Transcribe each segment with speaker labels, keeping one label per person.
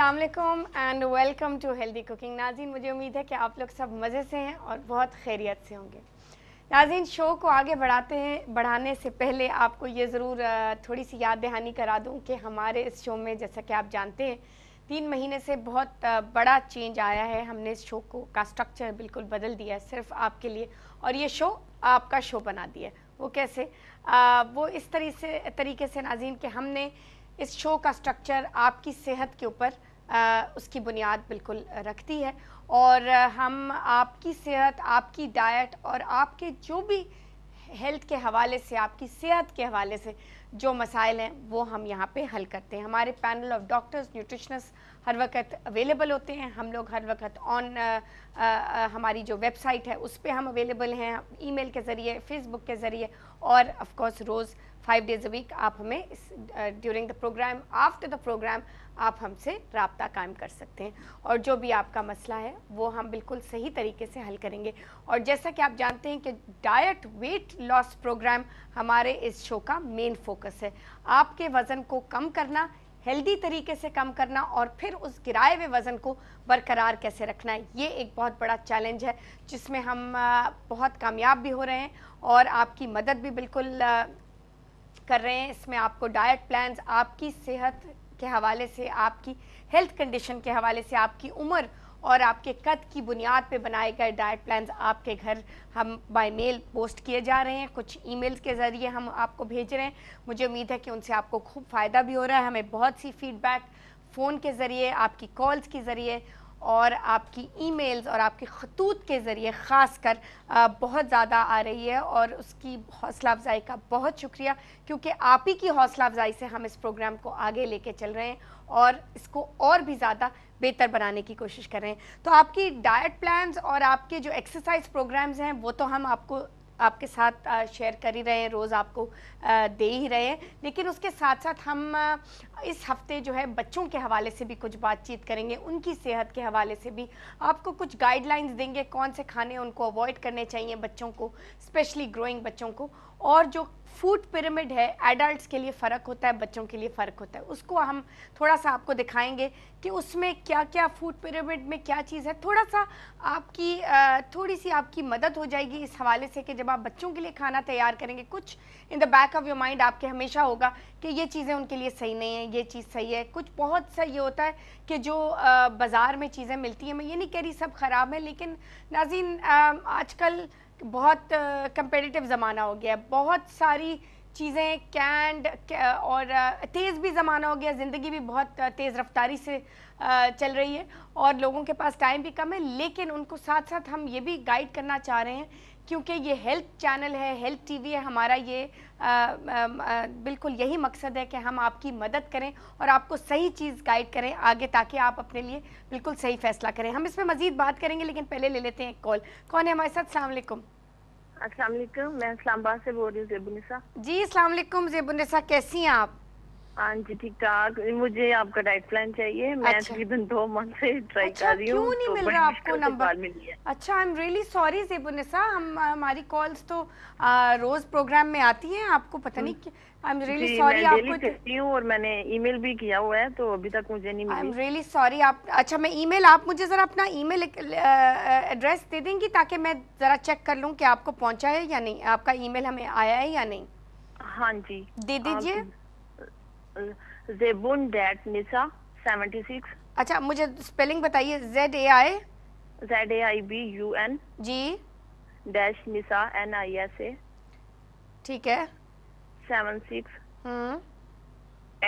Speaker 1: अल्लाम and welcome to healthy cooking Nazeen मुझे उम्मीद है कि आप लोग सब मज़े से हैं और बहुत खैरियत से होंगे नाजीन शो को आगे बढ़ाते हैं बढ़ाने से पहले आपको ये ज़रूर थोड़ी सी याद दहानी करा दूं कि हमारे इस शो में जैसा कि आप जानते हैं तीन महीने से बहुत बड़ा चेंज आया है हमने इस शो को का स्ट्रक्चर बिल्कुल बदल दिया है सिर्फ आपके लिए और ये शो आपका शो बना दिया वो कैसे आ, वो इस तरी से तरीके से नाजीन कि हमने इस शो का स्ट्रक्चर आपकी सेहत के ऊपर उसकी बुनियाद बिल्कुल रखती है और हम आपकी सेहत आपकी डाइट और आपके जो भी हेल्थ के हवाले से आपकी सेहत के हवाले से जो मसाइल हैं वो हम यहाँ पे हल करते हैं हमारे पैनल ऑफ डॉक्टर्स न्यूट्रिशनस्ट हर वक्त अवेलेबल होते हैं हम लोग हर वक्त ऑन uh, uh, uh, हमारी जो वेबसाइट है उस पर हम अवेलेबल हैं ईमेल के ज़रिए फेसबुक के ज़रिए और ऑफ कोर्स रोज़ फाइव डेज़ अ वीक आप हमें during the programme after the programme आप हमसे रबता कायम कर सकते हैं और जो भी आपका मसला है वो हम बिल्कुल सही तरीके से हल करेंगे और जैसा कि आप जानते हैं कि डाइट वेट लॉस प्रोग्राम हमारे इस शो का मेन फोकस है आपके वज़न को कम करना हेल्दी तरीके से कम करना और फिर उस गिराए हुए वज़न को बरकरार कैसे रखना है ये एक बहुत बड़ा चैलेंज है जिसमें हम बहुत कामयाब भी हो रहे हैं और आपकी मदद भी बिल्कुल कर रहे हैं इसमें आपको डाइट प्लान्स आपकी सेहत के हवाले से आपकी हेल्थ कंडीशन के हवाले से आपकी उम्र और आपके कद की बुनियाद पे बनाए गए डाइट प्लान आपके घर हम बाय मेल पोस्ट किए जा रहे हैं कुछ ईमेल के ज़रिए हम आपको भेज रहे हैं मुझे उम्मीद है कि उनसे आपको खूब फ़ायदा भी हो रहा है हमें बहुत सी फीडबैक फ़ोन के ज़रिए आपकी कॉल्स के ज़रिए और आपकी ईमेल्स और आपके खतूत के ज़रिए ख़ास कर बहुत ज़्यादा आ रही है और उसकी हौसला अफजाई का बहुत शुक्रिया क्योंकि आप ही की हौसला अफजाई से हम इस प्रोग्राम को आगे लेके चल रहे हैं और इसको और भी ज़्यादा बेहतर बनाने की कोशिश कर रहे हैं तो आपकी डाइट प्लान्स और आपके जो एक्सरसाइज प्रोग्राम्स हैं वो तो हम आपको आपके साथ शेयर कर ही रहे हैं रोज़ आपको दे ही रहे हैं लेकिन उसके साथ साथ हम इस हफ्ते जो है बच्चों के हवाले से भी कुछ बातचीत करेंगे उनकी सेहत के हवाले से भी आपको कुछ गाइडलाइंस देंगे कौन से खाने उनको अवॉइड करने चाहिए बच्चों को स्पेशली ग्रोइंग बच्चों को और जो फूड पिरामिड है एडल्ट्स के लिए फ़र्क होता है बच्चों के लिए फ़र्क होता है उसको हम थोड़ा सा आपको दिखाएंगे कि उसमें क्या क्या फूड पिरामिड में क्या चीज़ है थोड़ा सा आपकी थोड़ी सी आपकी मदद हो जाएगी इस हवाले से कि जब आप बच्चों के लिए खाना तैयार करेंगे कुछ in the back of your mind आपके हमेशा होगा कि ये चीज़ें उनके लिए सही नहीं है ये चीज़ सही है कुछ बहुत सा ये होता है कि जो बाज़ार में चीज़ें मिलती हैं मैं ये नहीं कह रही सब ख़राब है लेकिन नाजीन आजकल बहुत कंपेटिटिव ज़माना हो गया है बहुत सारी चीज़ें कैंड और तेज़ भी ज़माना हो गया ज़िंदगी भी बहुत तेज़ रफ्तारी से चल रही है और लोगों के पास टाइम भी कम है लेकिन उनको साथ साथ हम ये भी गाइड करना चाह रहे हैं क्योंकि ये हेल्थ चैनल है हेल्थ टीवी है हमारा ये आ, आ, आ, बिल्कुल यही मकसद है कि हम आपकी मदद करें और आपको सही चीज़ गाइड करें आगे ताकि आप अपने लिए बिल्कुल सही फैसला करें हम इसमें मजीद बात करेंगे लेकिन पहले ले लेते हैं कॉल कौन है हमारे साथ सलामकुम अस्सलाम वालेकुम मैं इस्लामाबाद से बोल रही हूँ जेबुनिसा जी अस्सलाम वालेकुम जेबुनिसा कैसी हैं आप हाँ जी ठीक ठाक मुझे आपका डाइट प्लान चाहिए मैं अच्छा। तकरीबन दो मंथ से ट्राई अच्छा, कर रही हूँ क्यों नहीं तो मिल रहा आपको नंबर अच्छा I am really sorry Zebunnisa हम हमारी कॉल्स तो आ, रोज प्रोग्राम में आती हैं आपको पता नहीं आई हम्म। आपको
Speaker 2: करती और मैंने ईमेल भी किया हुआ है तो अभी तक मुझे नहीं
Speaker 1: मिली आप अच्छा मैं ईमेल आप मुझे जरा अपना ईमेल एड्रेस दे देंगी ताकि मैं जरा चेक कर लूँ कि आपको पहुँचा है या नहीं आपका ईमेल हमें आया है या नहीं हाँ जी दे हाँ दीजिए जेबुन डेट निसा सिक्स अच्छा मुझे स्पेलिंग बताइए Z A I Z A I B U N G dash Nisa N I S A ठीक है seven six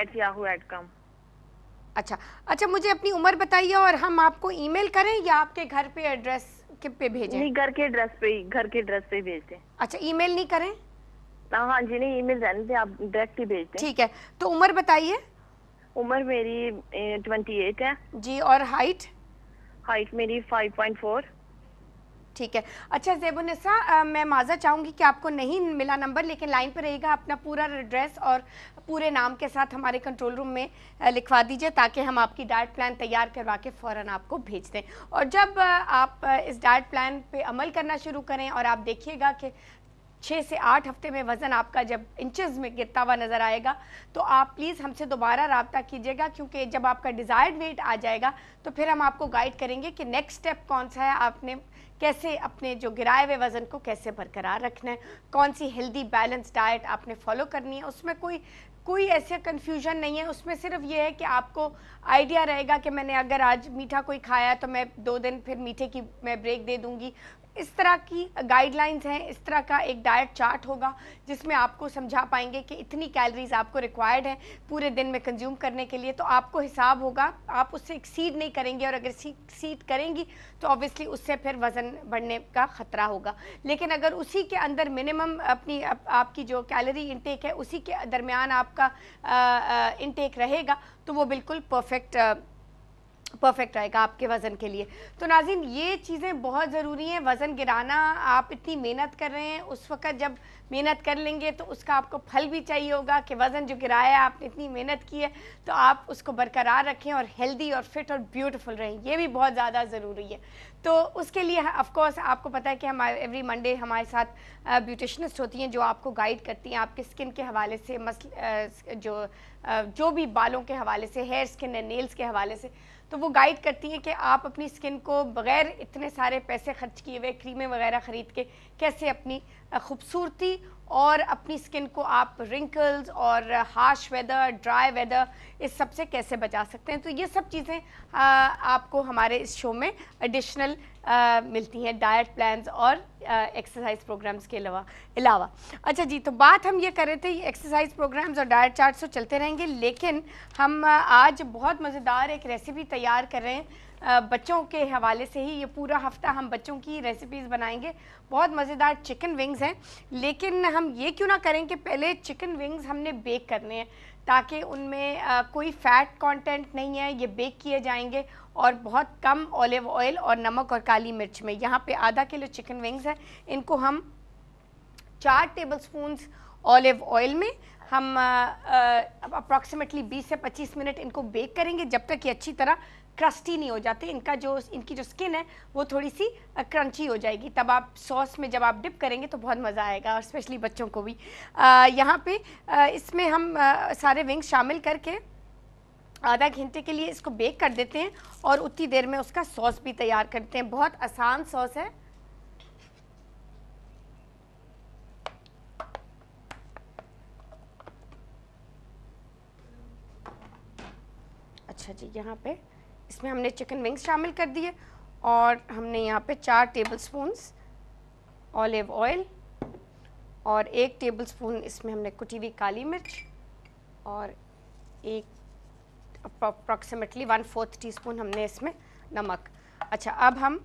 Speaker 1: eight Yahoo at com अच्छा अच्छा मुझे अपनी उम्र बताइए और हम आपको ईमेल करें या आपके घर पे एड्रेस के पे भेजें नहीं घर के एड्रेस पे ही घर के एड्रेस पे भेज दें अच्छा ईमेल नहीं करें हाँ, हाँ जी नहीं ईमेल रहने दे आप डायरेक्ट ही भेज दें ठीक है तो उम्र बताइए उम्र मेरी ट्वेंटी एट है जी और हाइट हाइट मेरी फाइव पॉइंट फोर ठीक है अच्छा जेबुनसा मैं माजा चाहूँगी कि आपको नहीं मिला नंबर लेकिन लाइन पर रहेगा अपना पूरा एड्रेस और पूरे नाम के साथ हमारे कंट्रोल रूम में लिखवा दीजिए ताकि हम आपकी डाइट प्लान तैयार करवा के फ़ौर आपको भेज दें और जब आप इस डाइट प्लान पे अमल करना शुरू करें और आप देखिएगा कि छः से आठ हफ्ते में वज़न आपका जब इंचेस में गिरता हुआ नज़र आएगा तो आप प्लीज़ हमसे दोबारा रबता कीजिएगा क्योंकि जब आपका डिज़ायर्ड वेट आ जाएगा तो फिर हम आपको गाइड करेंगे कि नेक्स्ट स्टेप कौन सा है आपने कैसे अपने जो गिराए हुए वज़न को कैसे बरकरार रखना है कौन सी हेल्दी बैलेंस डाइट आपने फॉलो करनी है उसमें कोई कोई ऐसा कन्फ्यूजन नहीं है उसमें सिर्फ ये है कि आपको आइडिया रहेगा कि मैंने अगर आज मीठा कोई खाया तो मैं दो दिन फिर मीठे की मैं ब्रेक दे दूंगी इस तरह की गाइडलाइंस हैं इस तरह का एक डाइट चार्ट होगा जिसमें आपको समझा पाएंगे कि इतनी कैलरीज आपको रिक्वायर्ड है पूरे दिन में कंज्यूम करने के लिए तो आपको हिसाब होगा आप उससे एक्सीड नहीं करेंगे और अगर सीड करेंगी तो ऑब्वियसली उससे फिर वज़न बढ़ने का ख़तरा होगा लेकिन अगर उसी के अंदर मिनिमम अपनी आप, आपकी जो कैलोरी इनटेक है उसी के दरमियान आपका इनटेक रहेगा तो वो बिल्कुल परफेक्ट परफेक्ट रहेगा आपके वज़न के लिए तो नाजिन ये चीज़ें बहुत ज़रूरी हैं वज़न गिराना आप इतनी मेहनत कर रहे हैं उस वक्त जब मेहनत कर लेंगे तो उसका आपको फल भी चाहिए होगा कि वज़न जो गिराया है आपने इतनी मेहनत की है तो आप उसको बरकरार रखें और हेल्दी और फिट और ब्यूटीफुल रहें ये भी बहुत ज़्यादा ज़रूरी है तो उसके लिए ऑफ कोर्स आपको पता है कि हमारे एवरी मंडे हमारे साथ ब्यूटिशनिस्ट होती हैं जो आपको गाइड करती हैं आपके स्किन के हवाले से मस जो जो भी बालों के हवाले से हेयर स्किन एंड नेल्स के हवाले से तो वो गाइड करती हैं कि आप अपनी स्किन को बग़ैर इतने सारे पैसे खर्च किए हुए क्रीमें वगैरह ख़रीद के कैसे अपनी खूबसूरती और अपनी स्किन को आप रिंकल्स और हार्श वेदर ड्राई वेदर इस सब से कैसे बचा सकते हैं तो ये सब चीज़ें आपको हमारे इस शो में एडिशनल मिलती हैं डाइट प्लान्स और एक्सरसाइज प्रोग्राम्स के अलावा अलावा अच्छा जी तो बात हम ये कर रहे थे एक्सरसाइज प्रोग्राम्स और डाइट चार्ट्स तो चलते रहेंगे लेकिन हम आज बहुत मज़ेदार एक रेसिपी तैयार कर रहे हैं बच्चों के हवाले से ही ये पूरा हफ्ता हम बच्चों की रेसिपीज़ बनाएंगे बहुत मज़ेदार चिकन विंग्स हैं लेकिन हम ये क्यों ना करें कि पहले चिकन विंग्स हमने बेक करने हैं ताकि उनमें कोई फ़ैट कंटेंट नहीं है ये बेक किए जाएंगे और बहुत कम ऑलिव ऑयल और नमक और काली मिर्च में यहाँ पे आधा किलो चिकन विंग्स हैं इनको हम चार टेबल स्पून ऑलिव ऑयल में हम अप्रॉक्सीमेटली 20 से 25 मिनट इनको बेक करेंगे जब तक ये अच्छी तरह क्रस्टी नहीं हो जाते इनका जो इनकी जो स्किन है वो थोड़ी सी क्रंची हो जाएगी तब आप सॉस में जब आप डिप करेंगे तो बहुत मज़ा आएगा और स्पेशली बच्चों को भी यहाँ पे इसमें हम आ, सारे विंग्स शामिल करके आधा घंटे के लिए इसको बेक कर देते हैं और उतनी देर में उसका सॉस भी तैयार करते हैं बहुत आसान सॉस है अच्छा जी यहाँ पे इसमें हमने चिकन विंग्स शामिल कर दिए और हमने यहाँ पे चार टेबल स्पून ऑलिव ऑयल और एक टेबल स्पून इसमें हमने कुटी हुई काली मिर्च और एक approximately one fourth teaspoon हमने इसमें नमक अच्छा अब हम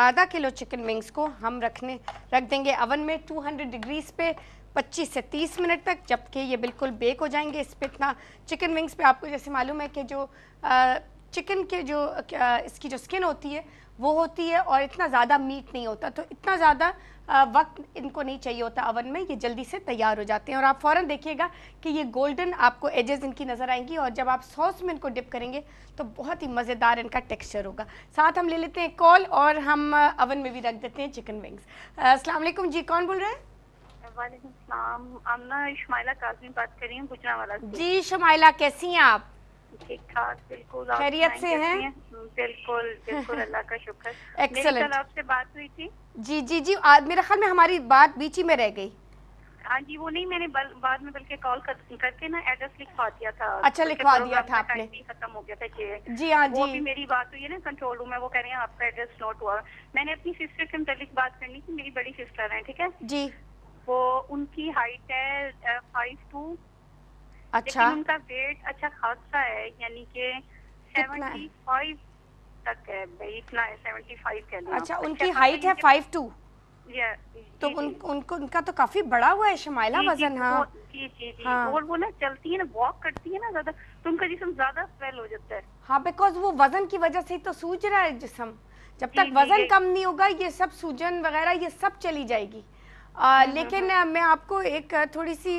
Speaker 1: आधा किलो चिकन विंग्स को हम रखने रख देंगे अवन में 200 डिग्रीज पे 25 से 30 मिनट तक जबकि ये बिल्कुल बेक हो जाएंगे इस पर इतना चिकन विंग्स पे आपको जैसे मालूम है कि जो आ, चिकन के जो आ, इसकी जो स्किन होती है वो होती है और इतना ज़्यादा मीट नहीं होता तो इतना ज़्यादा वक्त इनको नहीं चाहिए होता अवन में ये जल्दी से तैयार हो जाते हैं और आप फ़ौर देखिएगा कि ये गोल्डन आपको एजेस इनकी नज़र आएंगी और जब आप सॉस में इनको डिप करेंगे तो बहुत ही मज़ेदार इनका टेक्सचर होगा साथ हम ले लेते हैं कॉल और हम अवन में भी रख देते हैं चिकन विंग्स असलम जी कौन बोल रहे हैं
Speaker 2: वालेकुम काजमी बात कर रही हूँ जी
Speaker 1: शमाइला कैसी हैं आप
Speaker 2: ठीक ठाक बिल्कुल खैरियत से हैं बिल्कुल बिल्कुल अल्लाह का शुक्र एक्सलेंट आपसे बात हुई थी
Speaker 1: जी जी जी आ, मेरे ख्याल में हमारी बात बीच ही में रह गई
Speaker 2: हाँ जी वो नहीं मैंने बल, बाद में बल्कि कॉल कर, करके ना एड्रेस लिखवा दिया था अच्छा लिखवा दिया था आपने खत्म हो गया था जी जी हाँ जी वो भी मेरी बात हुई है ना कंट्रोल रूम में वो कह रहे हैं आपका एड्रेस नोट हुआ मैंने अपनी सिस्टर से मुतालिक बात करनी थी मेरी बड़ी सिस्टर है ठीक है जी वो उनकी हाइट है फाइव टू अच्छा लेकिन उनका वेट अच्छा खासा है यानी कि सेवेंटी फाइव तक है भाई इतना है सेवेंटी फाइव कह अच्छा उनकी हाइट अच्छा, है फाइव टू तो उन,
Speaker 1: उनको उनका तो काफी बड़ा हुआ है शमाइला वजन तो हाँ जी जी जी हाँ। और वो ना चलती है ना वॉक करती है ना ज्यादा तो उनका जिसम ज्यादा स्वेल हो जाता है हाँ बिकॉज वो वजन की वजह से ही तो सूझ रहा है जिसम जब तक वजन कम नहीं होगा ये सब सूजन वगैरह ये सब चली जाएगी आ, हाँ, हाँ। लेकिन मैं आपको एक थोड़ी सी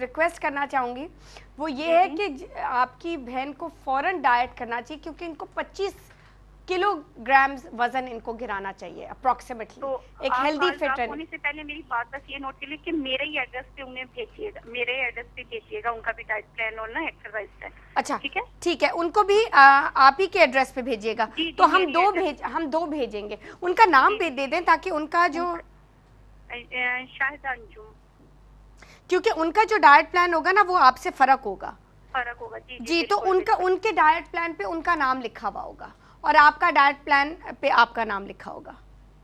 Speaker 1: रिक्वेस्ट करना चाहूँगी वो ये है कि आपकी बहन को फौरन डाइट करना चाहिए क्योंकि इनको 25 किलोग्राम वजन इनको गिराना चाहिए अप्रोक्सीमेटली तो एक हेल्दी फिट होने
Speaker 2: से पहले मेरी बात बस ये नोट कर कि मेरे ही एड्रेस पे उन्हें भेजिएगा मेरे ही एड्रेस पे भेजिएगा उनका भी डाइट प्लान और ना एक्सरसाइज प्लान
Speaker 1: अच्छा ठीक है ठीक है उनको भी आ, आप ही के एड्रेस पे भेजिएगा तो हम दो भेज हम दो भेजेंगे उनका नाम भी दे दें ताकि उनका जो
Speaker 2: शाहिद
Speaker 1: क्योंकि उनका जो डाइट प्लान होगा ना वो आपसे फर्क होगा
Speaker 2: फर्क होगा जी जी, जी तो उनका
Speaker 1: उनके डाइट प्लान पे उनका नाम लिखा हुआ होगा और आपका डाइट प्लान पे आपका नाम लिखा होगा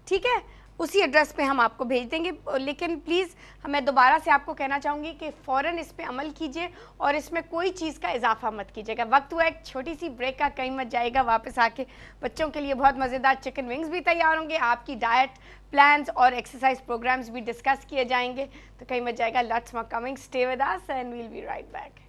Speaker 1: ठीक है उसी एड्रेस पे हम आपको भेज देंगे लेकिन प्लीज़ मैं दोबारा से आपको कहना चाहूँगी कि फ़ौर इस पर अमल कीजिए और इसमें कोई चीज़ का इजाफा मत कीजिएगा वक्त हुआ एक छोटी सी ब्रेक का कहीं मत जाएगा वापस आके बच्चों के लिए बहुत मज़ेदार चिकन विंग्स भी तैयार होंगे आपकी डाइट प्लान्स और एक्सरसाइज प्रोग्राम्स भी डिस्कस किए जाएंगे तो कहीं मत जाएगा लट्स मकमिंग coming stay with us and we'll be right back